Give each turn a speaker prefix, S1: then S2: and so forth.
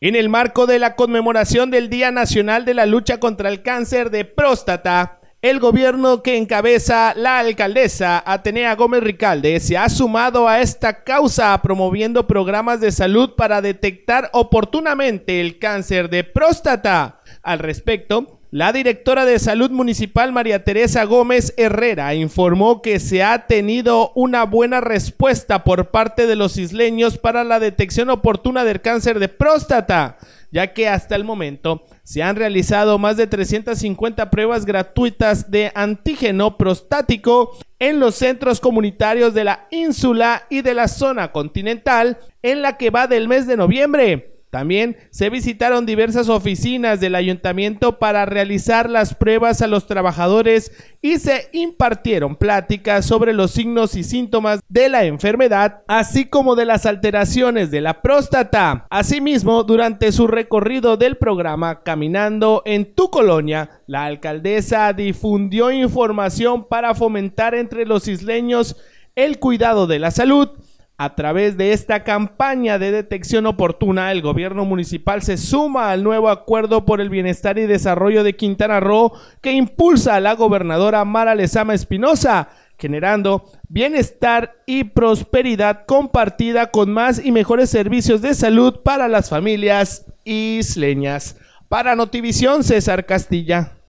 S1: En el marco de la conmemoración del Día Nacional de la Lucha contra el Cáncer de Próstata, el gobierno que encabeza la alcaldesa Atenea Gómez Ricalde se ha sumado a esta causa promoviendo programas de salud para detectar oportunamente el cáncer de próstata. Al respecto, la directora de Salud Municipal María Teresa Gómez Herrera informó que se ha tenido una buena respuesta por parte de los isleños para la detección oportuna del cáncer de próstata, ya que hasta el momento se han realizado más de 350 pruebas gratuitas de antígeno prostático en los centros comunitarios de la ínsula y de la zona continental en la que va del mes de noviembre. También se visitaron diversas oficinas del ayuntamiento para realizar las pruebas a los trabajadores y se impartieron pláticas sobre los signos y síntomas de la enfermedad, así como de las alteraciones de la próstata. Asimismo, durante su recorrido del programa Caminando en tu colonia, la alcaldesa difundió información para fomentar entre los isleños el cuidado de la salud a través de esta campaña de detección oportuna, el gobierno municipal se suma al nuevo acuerdo por el bienestar y desarrollo de Quintana Roo que impulsa a la gobernadora Mara Lezama Espinosa, generando bienestar y prosperidad compartida con más y mejores servicios de salud para las familias isleñas. Para Notivisión, César Castilla.